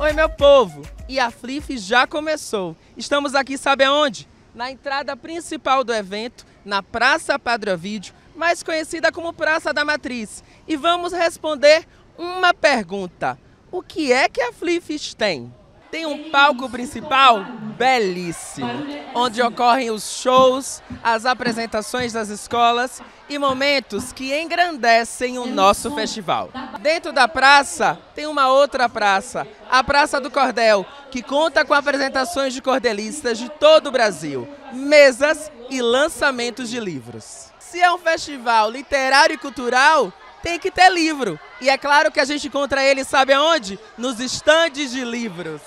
Oi, meu povo! E a Flip já começou. Estamos aqui, sabe aonde? Na entrada principal do evento, na Praça Padre Ovidio, mais conhecida como Praça da Matriz. E vamos responder uma pergunta. O que é que a Flifis tem? Tem um palco principal belíssimo, onde ocorrem os shows, as apresentações das escolas e momentos que engrandecem o nosso festival. Dentro da praça tem uma outra praça, a Praça do Cordel, que conta com apresentações de cordelistas de todo o Brasil, mesas e lançamentos de livros. Se é um festival literário e cultural, tem que ter livro. E é claro que a gente encontra ele, sabe aonde? Nos estandes de livros.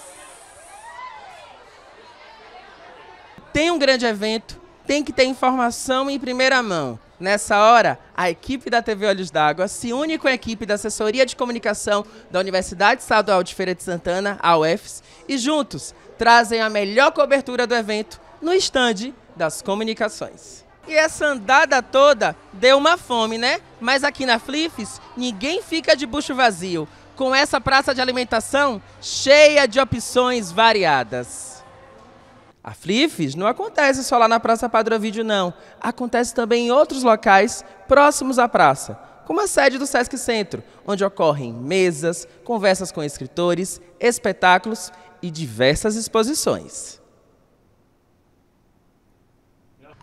Tem um grande evento, tem que ter informação em primeira mão. Nessa hora, a equipe da TV Olhos d'Água se une com a equipe da Assessoria de Comunicação da Universidade Estadual de Feira de Santana, a Uefs, e juntos trazem a melhor cobertura do evento no estande das comunicações. E essa andada toda deu uma fome, né? Mas aqui na Flifes, ninguém fica de bucho vazio, com essa praça de alimentação cheia de opções variadas. A Flifes não acontece só lá na Praça Padre Ovidio, não. Acontece também em outros locais próximos à praça, como a sede do Sesc Centro, onde ocorrem mesas, conversas com escritores, espetáculos e diversas exposições.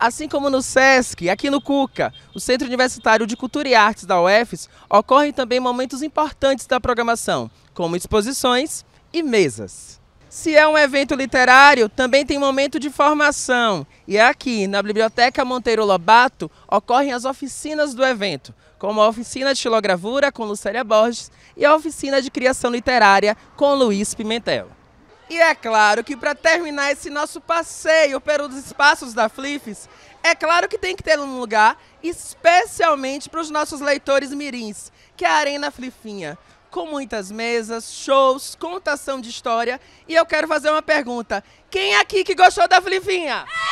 Assim como no SESC, aqui no CUCA, o Centro Universitário de Cultura e Artes da UFES, ocorrem também momentos importantes da programação, como exposições e mesas. Se é um evento literário, também tem momento de formação. E é aqui, na Biblioteca Monteiro Lobato, ocorrem as oficinas do evento, como a oficina de xilogravura com Lucélia Borges e a oficina de criação literária com Luiz Pimentel. E é claro que para terminar esse nosso passeio pelos espaços da Flifes, é claro que tem que ter um lugar especialmente para os nossos leitores mirins, que é a Arena Flifinha com muitas mesas, shows, contação de história. E eu quero fazer uma pergunta. Quem é aqui que gostou da Flivinha? É!